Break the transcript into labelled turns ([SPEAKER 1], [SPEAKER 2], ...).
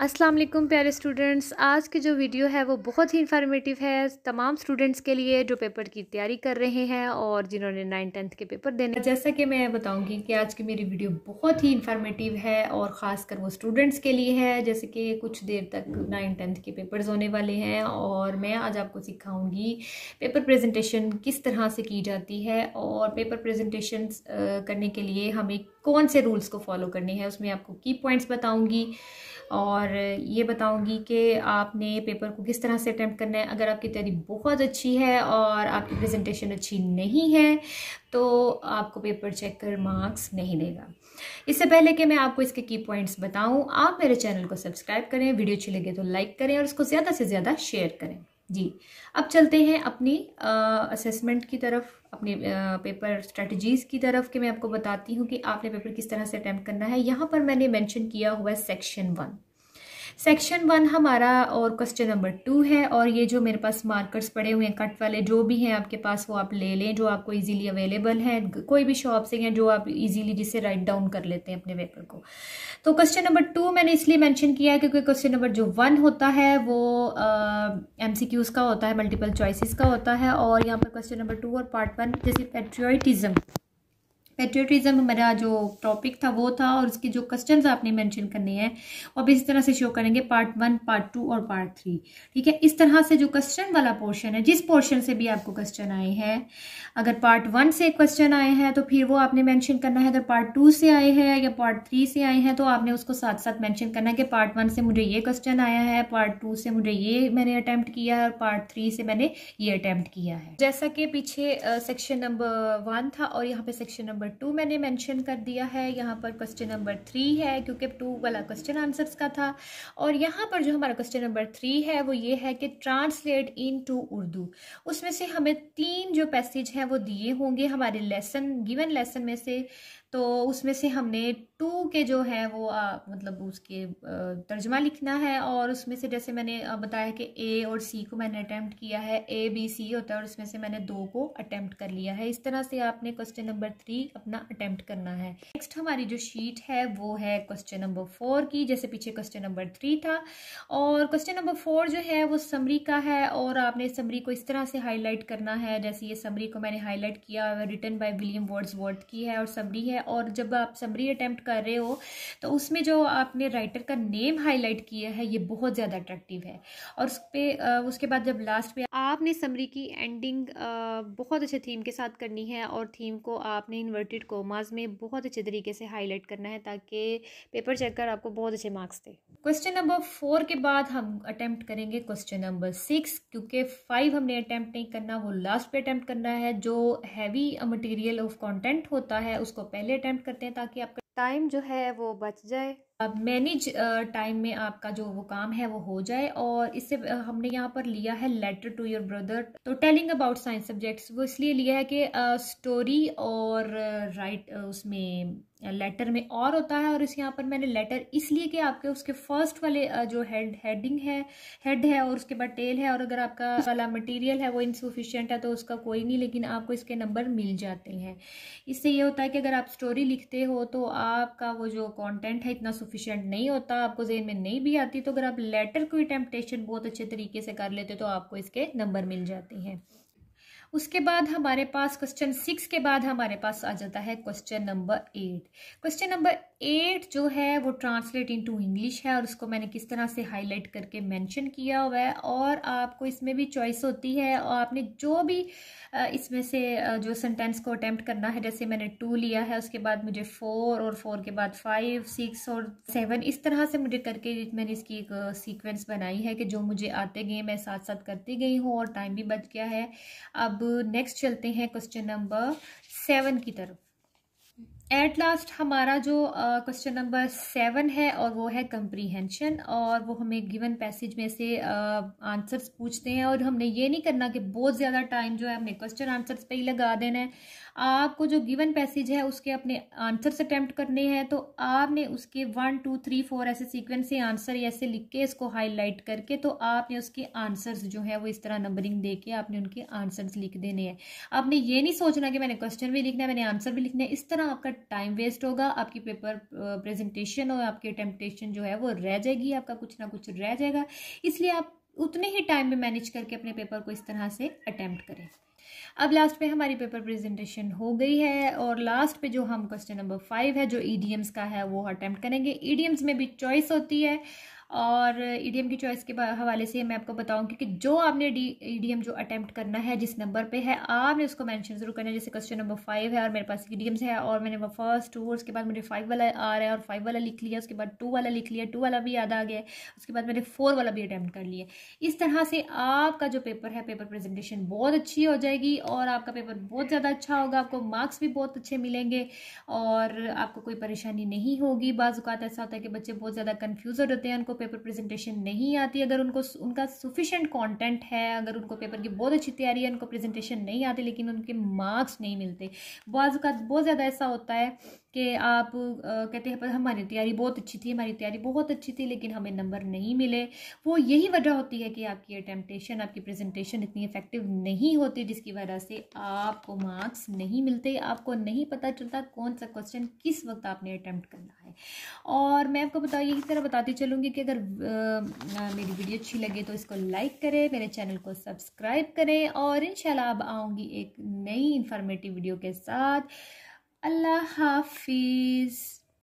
[SPEAKER 1] अस्सलाम वालेकुम प्यारे स्टूडेंट्स आज की जो वीडियो है वो बहुत ही इन्फॉर्मेटिव है तमाम स्टूडेंट्स के लिए जो पेपर की तैयारी कर रहे हैं और जिन्होंने नाइन टेंथ के पेपर देने जैसा कि मैं बताऊंगी कि आज की मेरी वीडियो बहुत ही इन्फॉर्मेटिव है और ख़ासकर वो स्टूडेंट्स के लिए है जैसे कि कुछ देर तक नाइन टेंथ के पेपर्स होने वाले हैं और मैं आज आपको सिखाऊँगी पेपर प्रेजेंटेशन किस तरह से की जाती है और पेपर प्रेजेंटेशन करने के लिए हमें कौन से रूल्स को फॉलो करने हैं उसमें आपको की पॉइंट्स बताऊँगी और और ये बताऊंगी कि आपने पेपर को किस तरह से अटैम्प्ट करना है अगर आपकी तैयारी बहुत अच्छी है और आपकी प्रेजेंटेशन अच्छी नहीं है तो आपको पेपर चेक कर मार्क्स नहीं देगा इससे पहले कि मैं आपको इसके की पॉइंट्स बताऊं आप मेरे चैनल को सब्सक्राइब करें वीडियो अच्छी लगे तो लाइक करें और उसको ज़्यादा से ज़्यादा शेयर करें जी अब चलते हैं अपनी असेसमेंट की तरफ अपने आ, पेपर स्ट्रेटजीज़ की तरफ कि मैं आपको बताती हूँ कि आपने पेपर किस तरह से अटैम्प्ट करना है यहाँ पर मैंने मेंशन किया हुआ है सेक्शन वन सेक्शन वन हमारा और क्वेश्चन नंबर टू है और ये जो मेरे पास मार्कर्स पड़े हुए हैं कट वाले जो भी हैं आपके पास वो आप ले लें जो आपको इजीली अवेलेबल है कोई भी शॉप से हैं जो आप इजीली जिसे राइट डाउन कर लेते हैं अपने पेपर को तो क्वेश्चन नंबर टू मैंने इसलिए मैंशन किया है क्योंकि क्वेश्चन नंबर जो वन होता है वो एम सी क्यूज़ का होता है मल्टीपल चॉइसिस का होता है और यहाँ पर क्वेश्चन नंबर टू और पार्ट वन जैसे पेट्रियाटिज़म पेट्रियटिज़म हमारा जो टॉपिक था वो था और उसके जो क्वेश्चन आपने मेंशन करने हैं और इसी तरह से शो करेंगे पार्ट वन पार्ट टू और पार्ट थ्री ठीक है इस तरह से जो क्वेश्चन वाला पोर्शन है जिस पोर्शन से भी आपको क्वेश्चन आए हैं अगर पार्ट वन से क्वेश्चन आए हैं तो फिर वो आपने मैंशन करना है अगर पार्ट टू से आए हैं या पार्ट थ्री से आए हैं तो आपने उसको साथ साथ मैंशन करना है कि पार्ट वन से मुझे ये क्वेश्चन आया है पार्ट टू से मुझे ये मैंने अटैम्प्ट किया है और पार्ट थ्री से मैंने ये अटैम्प्ट किया है जैसा कि पीछे सेक्शन नंबर वन था और यहाँ पे सेक्शन नंबर नंबर टू मैंने मेंशन कर दिया है यहाँ पर क्वेश्चन नंबर थ्री है क्योंकि टू वाला क्वेश्चन आंसर्स का था और यहाँ पर जो हमारा क्वेश्चन नंबर थ्री है वो ये है कि ट्रांसलेट इन टू उर्दू उसमें से हमें तीन जो पैसेज हैं वो दिए होंगे हमारे लेसन गिवन लेसन में से तो उसमें से हमने टू के जो है वो आ, मतलब उसके तर्जमा लिखना है और उसमें से जैसे मैंने बताया कि ए और सी को मैंने अटैम्प्ट किया है ए बी सी होता है और उसमें से मैंने दो को अटैम्प्ट कर लिया है इस तरह से आपने क्वेश्चन नंबर थ्री अपना अटैम्प्ट करना है नेक्स्ट हमारी जो शीट है वो है क्वेश्चन नंबर फोर की जैसे पीछे क्वेश्चन नंबर थ्री था और क्वेश्चन नंबर फोर जो है वो समरी का है और आपने समरी को इस तरह से हाईलाइट करना है जैसे ये समरी को मैंने हाईलाइट किया रिटर्न बाय विलियम वर्ड्स की है और समरी है है और जब आप समरी अटैम्प्ट कर रहे हो तो उसमें जो आपने राइटर का नेम हाईलाइट किया है ये बहुत ज़्यादा अट्रैक्टिव है और उस पर उसके बाद जब लास्ट में आपने समरी की एंडिंग बहुत अच्छे थीम के साथ करनी है और थीम को आपने इन्वर्टेड कोमाज में बहुत अच्छे तरीके से हाईलाइट करना है ताकि पेपर चेक कर आपको बहुत अच्छे मार्क्स दे क्वेश्चन नंबर फोर के बाद हम अटेम्प्ट करेंगे क्वेश्चन नंबर सिक्स क्योंकि फाइव हमने अटेम्प्ट नहीं करना वो लास्ट पे अटेम्प्ट करना है जो हैवी मटेरियल ऑफ कंटेंट होता है उसको पहले अटेम्प्ट करते हैं ताकि आपका टाइम जो है वो बच जाए मैनेज टाइम में आपका जो वो काम है वो हो जाए और इससे हमने यहाँ पर लिया है लेटर टू योर ब्रदर तो टेलिंग अबाउट साइंस सब्जेक्ट्स वो इसलिए लिया है कि स्टोरी uh, और राइट uh, uh, उसमें लेटर में और होता है और इस यहाँ पर मैंने लेटर इसलिए कि आपके उसके फर्स्ट वाले जो हेड हेडिंग है हेड है और उसके बाद टेल है और अगर आपका वाला मटेरियल है वो इनसफिशियंट है तो उसका कोई नहीं लेकिन आपको इसके नंबर मिल जाते हैं इससे ये होता है कि अगर आप स्टोरी लिखते हो तो आपका वो जो कॉन्टेंट है इतना सफिशेंट नहीं होता आपको जेन में नहीं भी आती तो अगर आप लेटर कोई टेम्पटेशन बहुत अच्छे तरीके से कर लेते तो आपको इसके नंबर मिल जाते हैं उसके बाद हमारे पास क्वेश्चन सिक्स के बाद हमारे पास आ जाता है question number eight question number eight जो है वो ट्रांसलेट इनटू इंग्लिश है और उसको मैंने किस तरह से हाईलाइट करके मेंशन किया हुआ है और आपको इसमें भी चॉइस होती है और आपने जो भी इसमें से जो सेंटेंस को अटैम्प्ट करना है जैसे मैंने टू लिया है उसके बाद मुझे फोर और फोर के बाद फाइव सिक्स और सेवन इस तरह से मुझे करके मैंने इसकी एक सीक्वेंस बनाई है कि जो मुझे आते गए मैं साथ साथ करती गई हूँ और टाइम भी बच गया है अब अब नेक्स्ट चलते हैं क्वेश्चन नंबर सेवन की तरफ एट लास्ट हमारा जो क्वेश्चन नंबर सेवन है और वो है कंप्रीहेंशन और वो हमें गिवन पैसेज में से आंसर्स uh, पूछते हैं और हमने ये नहीं करना कि बहुत ज़्यादा टाइम जो है हमने क्वेश्चन आंसर्स पे ही लगा देना है आपको जो गिवन पैसेज है उसके अपने आंसर्स अटैम्प्ट करने हैं तो आपने उसके वन टू थ्री फोर ऐसे सीक्वेंस से आंसर ऐसे लिख के इसको हाईलाइट करके तो आपने उसके आंसर्स जो है वो इस तरह नंबरिंग दे के आपने उनके आंसर्स लिख देने हैं आपने ये नहीं सोचना कि मैंने क्वेश्चन भी लिखना है मैंने आंसर भी लिखना है इस तरह आपका टाइम वेस्ट होगा आपकी पेपर प्रेजेंटेशन और आपकी अटेम्प्टेशन जो है वो रह जाएगी आपका कुछ ना कुछ रह जाएगा इसलिए आप उतने ही टाइम में मैनेज करके अपने पेपर को इस तरह से अटैम्प्ट करें अब लास्ट में हमारी पेपर प्रेजेंटेशन हो गई है और लास्ट पे जो हम क्वेश्चन नंबर फाइव है जो ईडीएम्स का है वो अटैम्प्ट करेंगे ईडीएम्स में भी चॉइस होती है और ई e की चॉइस के हवाले से मैं आपको बताऊँ क्योंकि जो आपने डी e जो अटैम्प्ट करना है जिस नंबर पर है आपने उसको मैंशन ज़रूर करना है जैसे क्वेश्चन नंबर फाइव है और मेरे पास ई e है और मैंने वो फर्स्ट टू उसके बाद मुझे फाइव वाला आ रहा है और फाइव वाला लिख लिया उसके बाद टू वाला लिख लिया टू वाला भी याद आ गया उसके बाद मैंने फोर वाला भी अटैम्प्ट कर लिया इस तरह से आपका जो पेपर है पेपर प्रेजेंटेशन बहुत अच्छी हो जाएगी और आपका पेपर बहुत ज़्यादा अच्छा होगा आपको मार्क्स भी बहुत अच्छे मिलेंगे और आपको कोई परेशानी नहीं होगी बाज़ात ऐसा होता है कि बच्चे बहुत ज़्यादा कन्फ्यूज़ होते हैं उनको पेपर प्रेजेंटेशन नहीं आती अगर उनको उनका सफिशेंट कंटेंट है अगर उनको पेपर की बहुत अच्छी तैयारी है उनको प्रेजेंटेशन नहीं आती लेकिन उनके मार्क्स नहीं मिलते बाज़ का बहुत ज़्यादा ऐसा होता है कि आप आ, कहते हैं पर हमारी तैयारी बहुत अच्छी थी हमारी तैयारी बहुत अच्छी थी लेकिन हमें नंबर नहीं मिले वो यही वजह होती है कि आपकी अटैम्पटेशन आपकी प्रेजेंटेशन इतनी इफेक्टिव नहीं होती जिसकी वजह से आपको मार्क्स नहीं मिलते आपको नहीं पता चलता कौन सा क्वेश्चन किस वक्त आपने अटैम्प्ट करना है और मैं आपको बता यही तरह बताती चलूँगी कि अगर मेरी वीडियो अच्छी लगे तो इसको लाइक करें मेरे चैनल को सब्सक्राइब करें और इंशाल्लाह अब आऊँगी एक नई इन्फॉर्मेटिव वीडियो के साथ अल्लाह हाफिज़